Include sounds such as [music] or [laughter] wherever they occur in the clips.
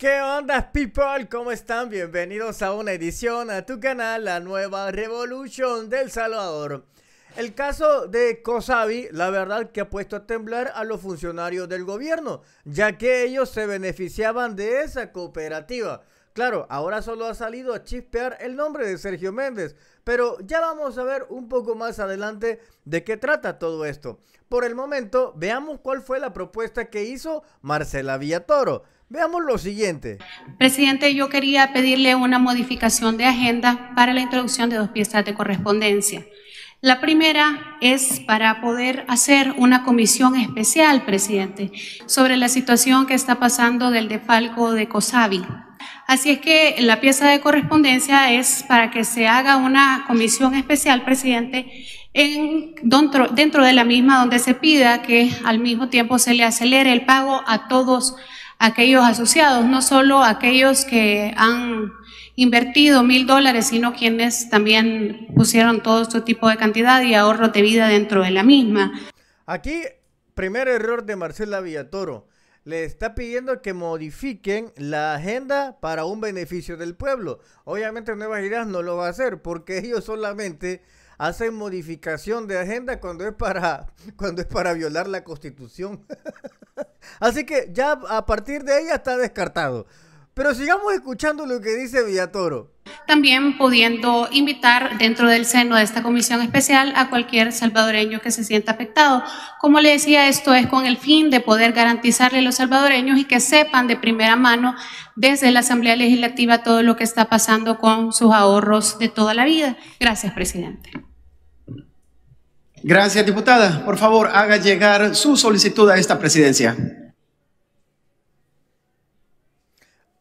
¿Qué onda people? ¿Cómo están? Bienvenidos a una edición a tu canal, la nueva revolución del Salvador. El caso de Cosavi, la verdad que ha puesto a temblar a los funcionarios del gobierno, ya que ellos se beneficiaban de esa cooperativa. Claro, ahora solo ha salido a chispear el nombre de Sergio Méndez, pero ya vamos a ver un poco más adelante de qué trata todo esto. Por el momento, veamos cuál fue la propuesta que hizo Marcela Villatoro. Veamos lo siguiente. Presidente, yo quería pedirle una modificación de agenda para la introducción de dos piezas de correspondencia. La primera es para poder hacer una comisión especial, presidente, sobre la situación que está pasando del defalco de Cosavi. Así es que la pieza de correspondencia es para que se haga una comisión especial, presidente, en, dentro, dentro de la misma donde se pida que al mismo tiempo se le acelere el pago a todos los aquellos asociados, no solo aquellos que han invertido mil dólares, sino quienes también pusieron todo este tipo de cantidad y ahorro de vida dentro de la misma. Aquí, primer error de Marcela Villatoro. Le está pidiendo que modifiquen la agenda para un beneficio del pueblo. Obviamente Nueva Ideas no lo va a hacer porque ellos solamente hacen modificación de agenda cuando es para, [laughs] cuando es para violar la constitución. [laughs] Así que ya a partir de ella está descartado. Pero sigamos escuchando lo que dice Villatoro. También pudiendo invitar dentro del seno de esta comisión especial a cualquier salvadoreño que se sienta afectado. Como le decía, esto es con el fin de poder garantizarle a los salvadoreños y que sepan de primera mano desde la Asamblea Legislativa todo lo que está pasando con sus ahorros de toda la vida. Gracias, presidente. Gracias, diputada. Por favor, haga llegar su solicitud a esta presidencia.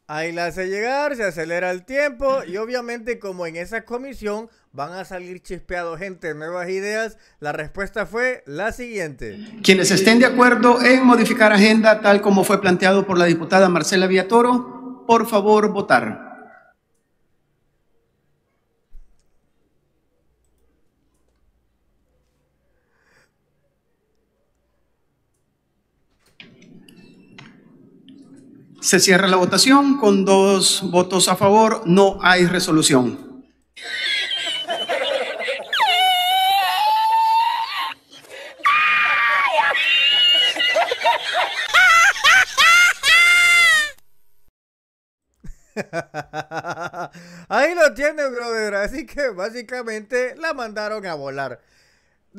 Ahí la hace llegar, se acelera el tiempo y obviamente como en esa comisión van a salir chispeado gente, nuevas ideas, la respuesta fue la siguiente. Quienes estén de acuerdo en modificar agenda tal como fue planteado por la diputada Marcela Villatoro, por favor votar. Se cierra la votación con dos votos a favor. No hay resolución. [laughs] Ahí lo tiene, brother. Así que básicamente la mandaron a volar.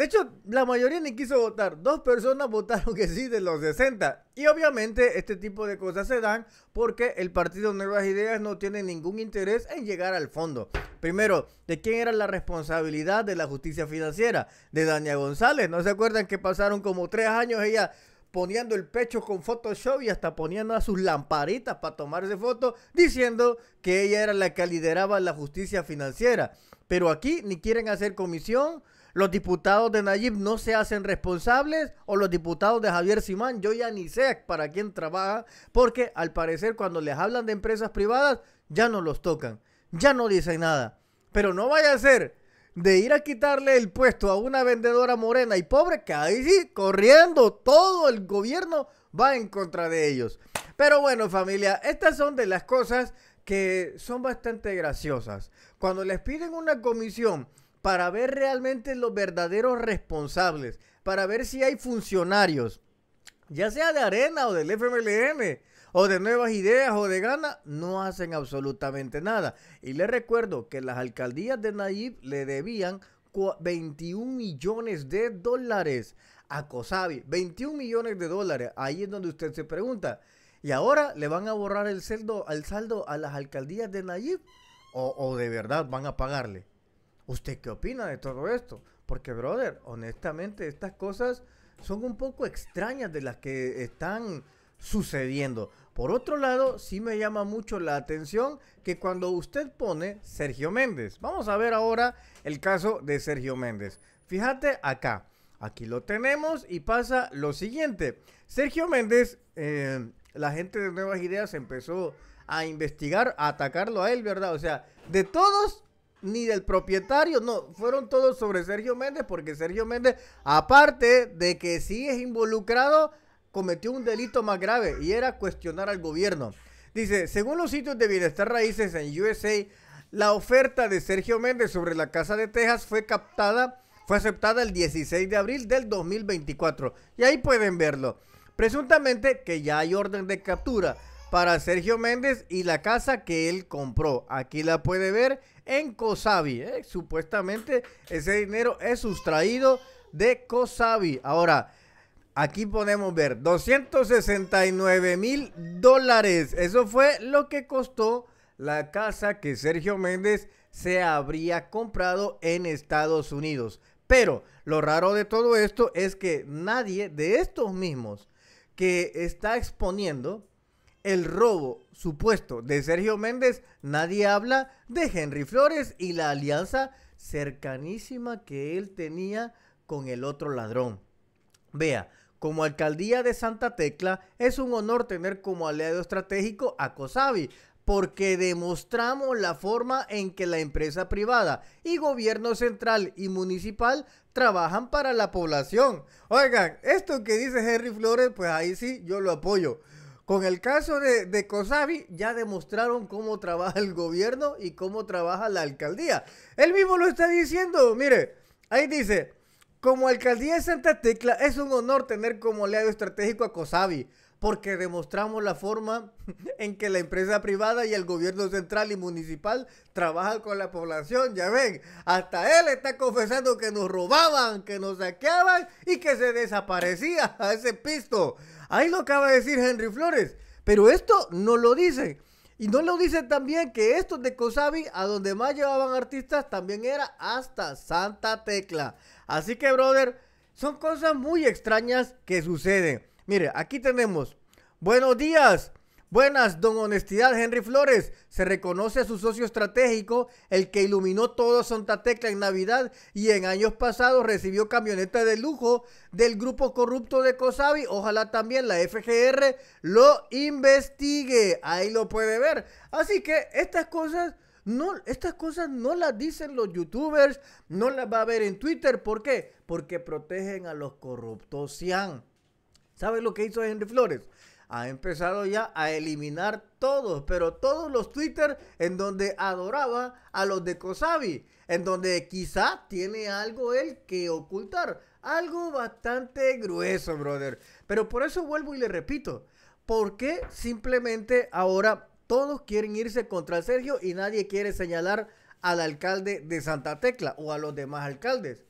De hecho, la mayoría ni quiso votar. Dos personas [laughs] votaron que sí de los 60. Y obviamente este tipo de cosas se dan porque el partido Nuevas Ideas no tiene ningún interés en llegar al fondo. Primero, ¿de quién era la responsabilidad de la justicia financiera? De Dania González. ¿No se acuerdan que pasaron como tres años ella poniendo el pecho con Photoshop y hasta poniendo a sus lamparitas para tomarse fotos, diciendo que ella era la que lideraba la justicia financiera? Pero aquí ni quieren hacer comisión los diputados de Nayib no se hacen responsables o los diputados de Javier Simán, yo ya ni sé para quién trabaja, porque al parecer cuando les hablan de empresas privadas ya no los tocan, ya no dicen nada. Pero no vaya a ser de ir a quitarle el puesto a una vendedora morena y pobre que ahí sí, corriendo todo el gobierno va en contra de ellos. Pero bueno familia, estas son de las cosas que son bastante graciosas. Cuando les piden una comisión para ver realmente los verdaderos responsables, para ver si hay funcionarios, ya sea de Arena o del FMLN o de Nuevas Ideas o de Gana, no hacen absolutamente nada. Y les recuerdo que las alcaldías de Nayib le debían 21 millones de dólares a Cosavi, 21 millones de dólares. Ahí es donde usted se pregunta. Y ahora le van a borrar el saldo, saldo a las alcaldías de Nayib. o de verdad van a pagarle. ¿Usted qué opina de todo esto? Porque, brother, honestamente, estas cosas son un poco extrañas de las que están sucediendo. Por otro lado, sí me llama mucho la atención que cuando usted pone Sergio Méndez, vamos a ver ahora el caso de Sergio Méndez. Fíjate acá, aquí lo tenemos y pasa lo siguiente. Sergio Méndez, eh, la gente de Nuevas Ideas empezó a investigar, a atacarlo a él, ¿verdad? O sea, de todos ni del propietario, no, fueron todos sobre Sergio Méndez, porque Sergio Méndez, aparte de que sí es involucrado, cometió un delito más grave y era cuestionar al gobierno. Dice, según los sitios de Bienestar Raíces en USA, la oferta de Sergio Méndez sobre la Casa de Texas fue captada, fue aceptada el 16 de abril del 2024. Y ahí pueden verlo. Presuntamente que ya hay orden de captura para Sergio Méndez y la casa que él compró. Aquí la puede ver en Cosabi. ¿eh? Supuestamente ese dinero es sustraído de Cosabi. Ahora, aquí podemos ver 269 mil dólares. Eso fue lo que costó la casa que Sergio Méndez se habría comprado en Estados Unidos. Pero lo raro de todo esto es que nadie de estos mismos que está exponiendo el robo supuesto de Sergio Méndez, nadie habla de Henry Flores y la alianza cercanísima que él tenía con el otro ladrón. Vea, como alcaldía de Santa Tecla, es un honor tener como aliado estratégico a Cosavi, porque demostramos la forma en que la empresa privada y gobierno central y municipal trabajan para la población. Oigan, esto que dice Henry Flores, pues ahí sí yo lo apoyo. Con el caso de, de ya demostraron cómo trabaja el gobierno y cómo trabaja la alcaldía. Él mismo lo está diciendo, mire, ahí dice, como alcaldía de Santa Tecla, es un honor tener como aliado estratégico a Cosavi porque demostramos la forma [laughs] en que la empresa privada y el gobierno central y municipal trabajan con la población. Ya ven, hasta él está confesando que nos robaban, que nos saqueaban y que se desaparecía [laughs] a ese pisto. Ahí lo acaba de decir Henry Flores, pero esto no lo dice. Y no lo dice también que estos de Cosabi, a donde más llevaban artistas, también era hasta Santa Tecla. Así que, brother, son cosas muy extrañas que suceden. Mire, aquí tenemos. Buenos días. Buenas, don Honestidad Henry Flores. Se reconoce a su socio estratégico, el que iluminó todo Santa Tecla en Navidad y en años pasados recibió camioneta de lujo del grupo corrupto de COSAVI, Ojalá también la FGR lo investigue. Ahí lo puede ver. Así que estas cosas no, estas cosas no las dicen los youtubers, no las va a ver en Twitter. ¿Por qué? Porque protegen a los corruptos. Cian. ¿Sabes lo que hizo Henry Flores? Ha empezado ya a eliminar todos, pero todos los Twitter en donde adoraba a los de Kosabi, en donde quizá tiene algo él que ocultar, algo bastante grueso, brother. Pero por eso vuelvo y le repito, ¿por qué simplemente ahora todos quieren irse contra Sergio y nadie quiere señalar al alcalde de Santa Tecla o a los demás alcaldes?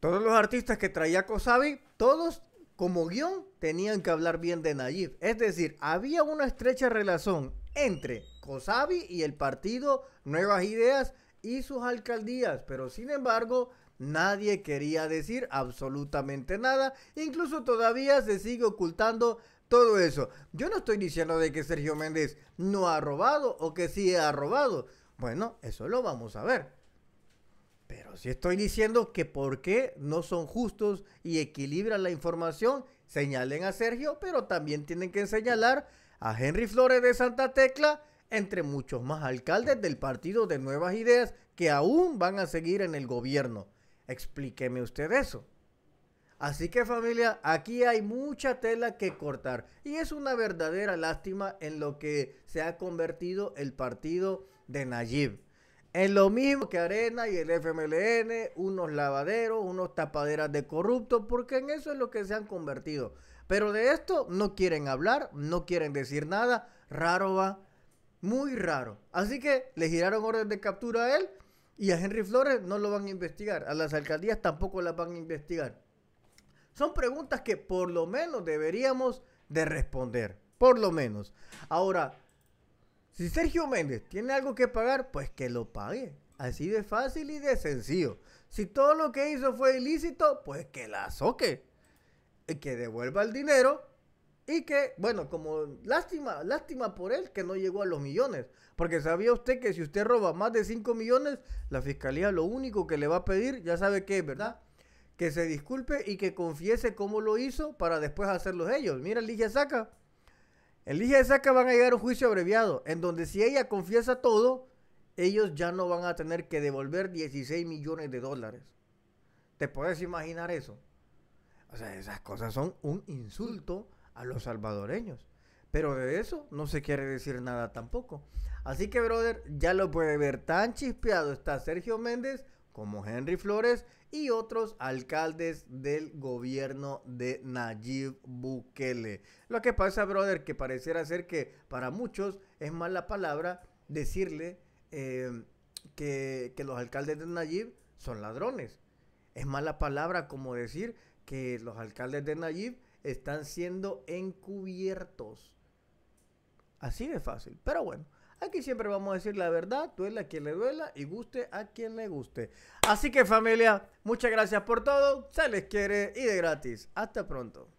Todos los artistas que traía Kosabi, todos como guión tenían que hablar bien de Nayib. Es decir, había una estrecha relación entre Kosabi y el partido Nuevas Ideas y sus alcaldías, pero sin embargo nadie quería decir absolutamente nada, incluso todavía se sigue ocultando todo eso. Yo no estoy diciendo de que Sergio Méndez no ha robado o que sí ha robado. Bueno, eso lo vamos a ver. Pero si estoy diciendo que por qué no son justos y equilibran la información, señalen a Sergio, pero también tienen que señalar a Henry Flores de Santa Tecla, entre muchos más alcaldes del partido de Nuevas Ideas que aún van a seguir en el gobierno. Explíqueme usted eso. Así que familia, aquí hay mucha tela que cortar y es una verdadera lástima en lo que se ha convertido el partido de Nayib. En lo mismo que Arena y el FMLN, unos lavaderos, unos tapaderas de corruptos, porque en eso es lo que se han convertido. Pero de esto no quieren hablar, no quieren decir nada, raro va, muy raro. Así que le giraron orden de captura a él y a Henry Flores no lo van a investigar, a las alcaldías tampoco las van a investigar. Son preguntas que por lo menos deberíamos de responder, por lo menos. Ahora, si Sergio Méndez tiene algo que pagar, pues que lo pague. Así de fácil y de sencillo. Si todo lo que hizo fue ilícito, pues que la soque. Y que devuelva el dinero. Y que, bueno, como lástima, lástima por él que no llegó a los millones. Porque sabía usted que si usted roba más de 5 millones, la fiscalía lo único que le va a pedir, ya sabe que es, ¿verdad? Que se disculpe y que confiese cómo lo hizo para después hacerlos ellos. Mira, Ligia Saca Elige esa Saca van a llegar a un juicio abreviado, en donde si ella confiesa todo, ellos ya no van a tener que devolver 16 millones de dólares. ¿Te puedes imaginar eso? O sea, esas cosas son un insulto a los salvadoreños. Pero de eso no se quiere decir nada tampoco. Así que, brother, ya lo puede ver. Tan chispeado está Sergio Méndez como Henry Flores y otros alcaldes del gobierno de Nayib Bukele. Lo que pasa, brother, que pareciera ser que para muchos es mala palabra decirle eh, que, que los alcaldes de Nayib son ladrones. Es mala palabra como decir que los alcaldes de Nayib están siendo encubiertos. Así de fácil. Pero bueno, Aquí siempre vamos a decir la verdad, duela a quien le duela y guste a quien le guste. Así que familia, muchas gracias por todo, se les quiere y de gratis. Hasta pronto.